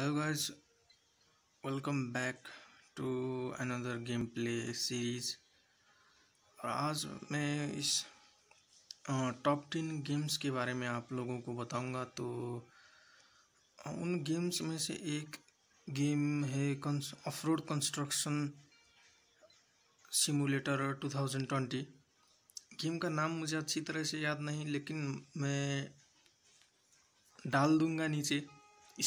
hello welcome back to another gameplay series और आज मैं इस टॉप टेन गेम्स के बारे में आप लोगों को बताऊंगा तो उन गेम्स में से एक गेम है off road construction simulator 2020 game का नाम मुझे अच्छी तरह से याद नहीं लेकिन मैं डाल दूंगा नीचे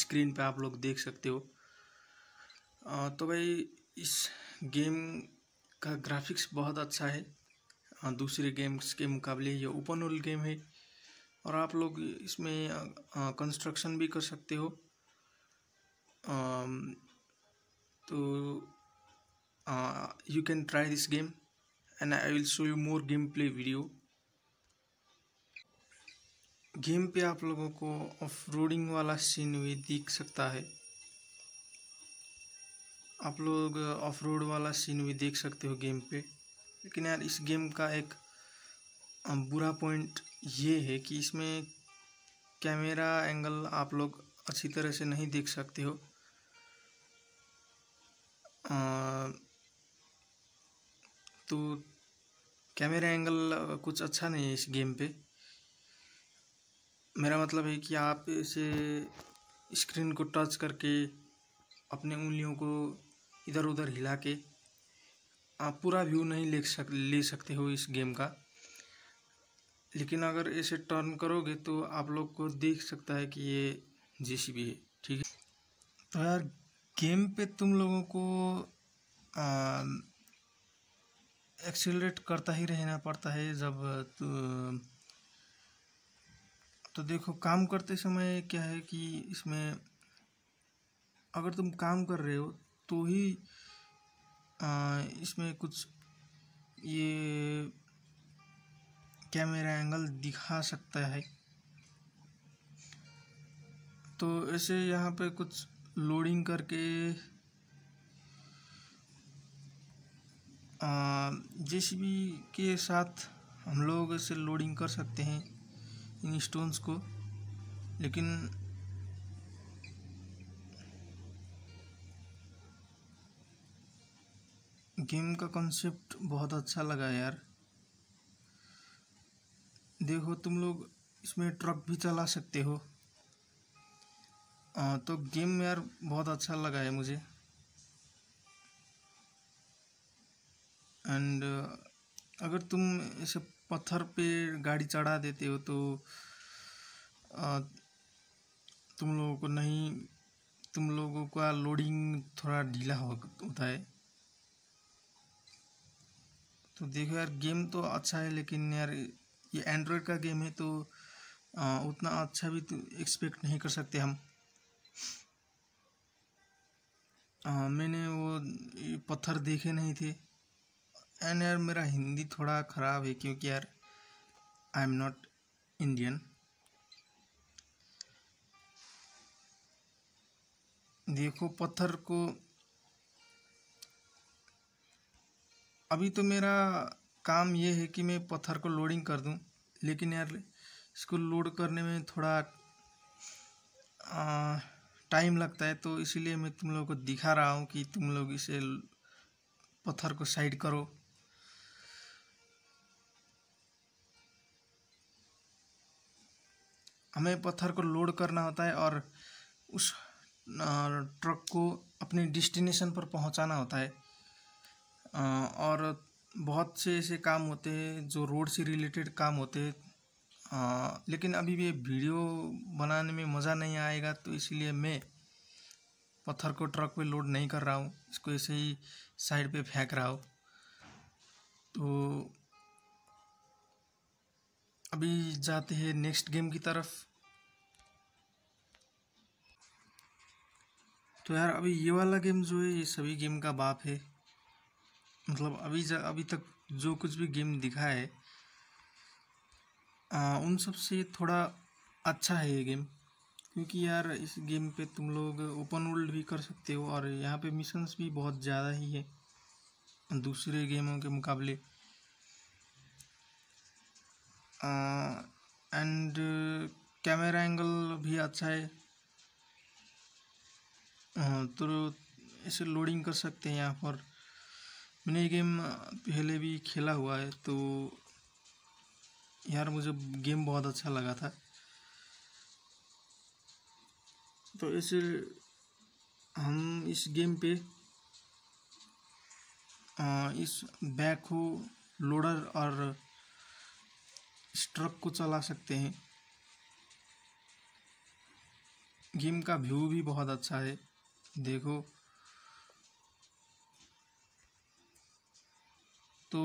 स्क्रीन पे आप लोग देख सकते हो आ, तो भाई इस गेम का ग्राफिक्स बहुत अच्छा है आ, दूसरे गेम्स के मुकाबले ये ओपन वर्ल्ड गेम है और आप लोग इसमें कंस्ट्रक्शन भी कर सकते हो आ, तो you can try this game and I will show you more gameplay video game पे आप लोगों को ऑफ रोडिंग वाला सीन भी दिख सकता है आप लोग ऑफ रोड वाला सीन भी देख सकते हो गेम पे लेकिन यार इस गेम का एक बुरा पॉइंट ये है कि इसमें कैमरा एंगल आप लोग अच्छी तरह से नहीं देख सकते हो आ, तो कैमरा एंगल कुछ अच्छा नहीं है इस गेम पे मेरा मतलब है कि आप इसे स्क्रीन को टच करके अपने उंगलियों को इधर उधर हिला के आप पूरा व्यू नहीं ले सक ले सकते हो इस गेम का लेकिन अगर इसे टर्न करोगे तो आप लोग को देख सकता है कि ये जेसीबी है ठीक है तो यार गेम पे तुम लोगों को एक्सेलरेट करता ही रहना पड़ता है जब तो देखो काम करते समय क्या है कि इसमें अगर तुम काम कर रहे हो तो ही आ, इसमें कुछ ये कैमरा एंगल दिखा सकता है तो ऐसे यहाँ पे कुछ लोडिंग करके जे सी के साथ हम लोग ऐसे लोडिंग कर सकते हैं इन स्टोन्स को लेकिन गेम का कॉन्सेप्ट बहुत अच्छा लगा यार देखो तुम लोग इसमें ट्रक भी चला सकते हो आ, हाँ, तो गेम यार बहुत अच्छा लगा है मुझे एंड अगर तुम ये सब पत्थर पे गाड़ी चढ़ा देते हो तो आ, तुम लोगों को नहीं तुम लोगों का लोडिंग थोड़ा ढीला होता है तो देखो यार गेम तो अच्छा है लेकिन यार ये एंड्रॉयड का गेम है तो आ, उतना अच्छा भी तो एक्सपेक्ट नहीं कर सकते हम आ, मैंने वो पत्थर देखे नहीं थे एंड यार मेरा हिंदी थोड़ा ख़राब है क्योंकि यार आई एम नॉट इंडियन देखो पत्थर को अभी तो मेरा काम ये है कि मैं पत्थर को लोडिंग कर दूं लेकिन यार इसको लोड करने में थोड़ा टाइम लगता है तो इसीलिए मैं तुम लोगों को दिखा रहा हूँ कि तुम लोग इसे पत्थर को साइड करो हमें पत्थर को लोड करना होता है और उस ट्रक को अपने डिस्टिनेशन पर पहुंचाना होता है और बहुत से ऐसे काम होते हैं जो रोड से रिलेटेड काम होते हैं लेकिन अभी भी वीडियो बनाने में मज़ा नहीं आएगा तो इसलिए मैं पत्थर को ट्रक पे लोड नहीं कर रहा हूँ इसको ऐसे ही साइड पे फेंक रहा हूँ तो अभी जाते हैं नेक्स्ट गेम की तरफ तो यार अभी ये वाला गेम जो है ये सभी गेम का बाप है मतलब अभी जा, अभी तक जो कुछ भी गेम दिखा है आ, उन सब से थोड़ा अच्छा है ये गेम क्योंकि यार इस गेम पे तुम लोग ओपन वर्ल्ड भी कर सकते हो और यहाँ पे मिशंस भी बहुत ज़्यादा ही है दूसरे गेमों के मुकाबले एंड कैमरा एंगल भी अच्छा है तो ऐसे लोडिंग कर सकते हैं यहाँ पर मैंने ये गेम पहले भी खेला हुआ है तो यार मुझे गेम बहुत अच्छा लगा था तो ऐसे हम इस गेम पे इस बैक हो लोडर और स्ट्रक को चला सकते हैं गेम का व्यू भी बहुत अच्छा है देखो तो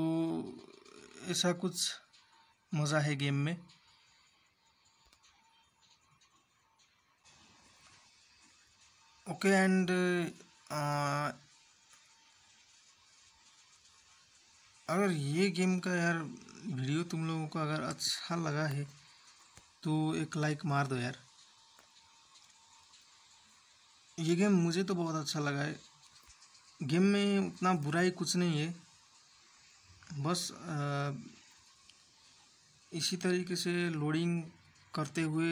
ऐसा कुछ मज़ा है गेम में ओके एंड अगर ये गेम का यार वीडियो तुम लोगों को अगर अच्छा लगा है तो एक लाइक मार दो यार ये गेम मुझे तो बहुत अच्छा लगा है गेम में उतना बुराई कुछ नहीं है बस इसी तरीके से लोडिंग करते हुए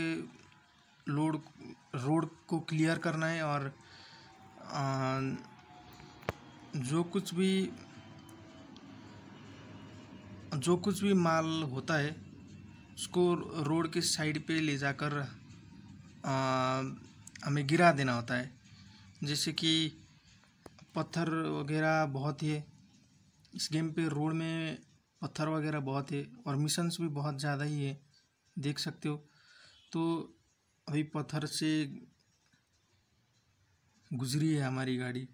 लोड रोड को क्लियर करना है और जो कुछ भी जो कुछ भी माल होता है उसको रोड के साइड पे ले जाकर हमें गिरा देना होता है जैसे कि पत्थर वगैरह बहुत है इस गेम पे रोड में पत्थर वगैरह बहुत है और मिशंस भी बहुत ज़्यादा ही है देख सकते हो तो अभी पत्थर से गुजरी है हमारी गाड़ी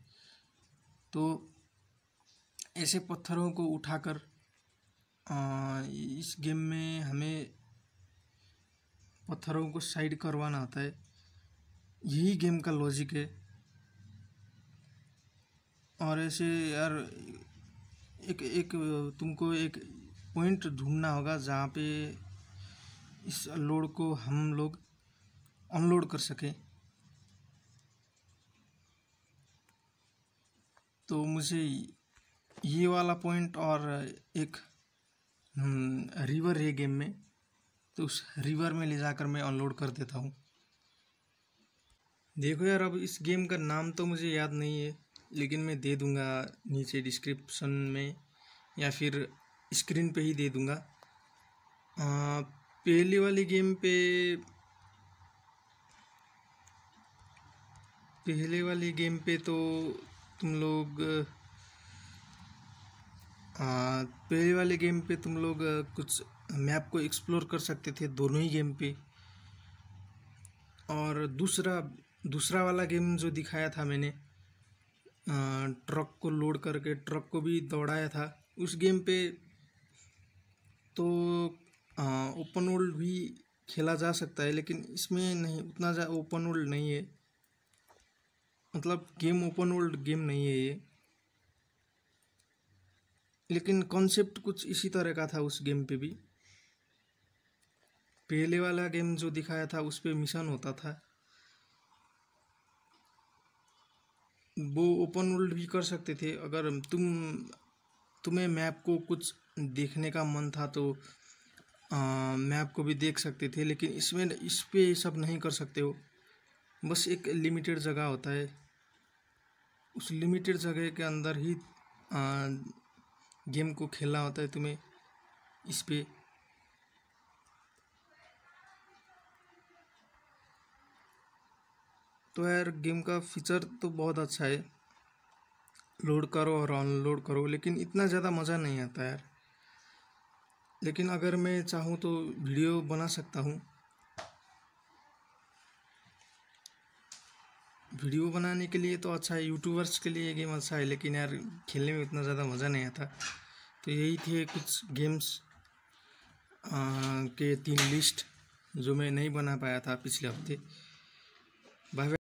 तो ऐसे पत्थरों को उठाकर इस गेम में हमें पत्थरों को साइड करवाना होता है यही गेम का लॉजिक है और ऐसे यार एक एक तुमको एक पॉइंट ढूंढना होगा जहाँ पे इस लोड को हम लोग अनलोड कर सकें तो मुझे ये वाला पॉइंट और एक रिवर हम्म, है गेम में तो उस रिवर में ले जाकर मैं अनलोड कर देता हूँ देखो यार अब इस गेम का नाम तो मुझे याद नहीं है लेकिन मैं दे दूंगा नीचे डिस्क्रिप्शन में या फिर स्क्रीन पे ही दे दूँगा पहले वाले गेम पे पहले वाले गेम पे तो तुम लोग आ, पहले वाले गेम पे तुम लोग कुछ मैप को एक्सप्लोर कर सकते थे दोनों ही गेम पे और दूसरा दूसरा वाला गेम जो दिखाया था मैंने ट्रक को लोड करके ट्रक को भी दौड़ाया था उस गेम पे तो ओपन वर्ल्ड भी खेला जा सकता है लेकिन इसमें नहीं उतना ज़्यादा ओपन वर्ल्ड नहीं है मतलब गेम ओपन वर्ल्ड गेम नहीं है ये लेकिन कॉन्सेप्ट कुछ इसी तरह का था उस गेम पे भी पहले वाला गेम जो दिखाया था उस पर मिशन होता था वो ओपन वर्ल्ड भी कर सकते थे अगर तुम तुम्हें मैप को कुछ देखने का मन था तो मैप को भी देख सकते थे लेकिन इसमें इस पर सब नहीं कर सकते हो बस एक लिमिटेड जगह होता है उस लिमिटेड जगह के अंदर ही आ, गेम को खेलना होता है तुम्हें इस पर तो यार गेम का फीचर तो बहुत अच्छा है लोड करो और अनलोड करो लेकिन इतना ज़्यादा मज़ा नहीं आता यार लेकिन अगर मैं चाहूँ तो वीडियो बना सकता हूँ वीडियो बनाने के लिए तो अच्छा है यूट्यूबर्स के लिए गेम अच्छा है लेकिन यार खेलने में इतना ज़्यादा मज़ा नहीं आता तो यही थे कुछ गेम्स आ, के तीन लिस्ट जो मैं नहीं बना पाया था पिछले हफ्ते बाय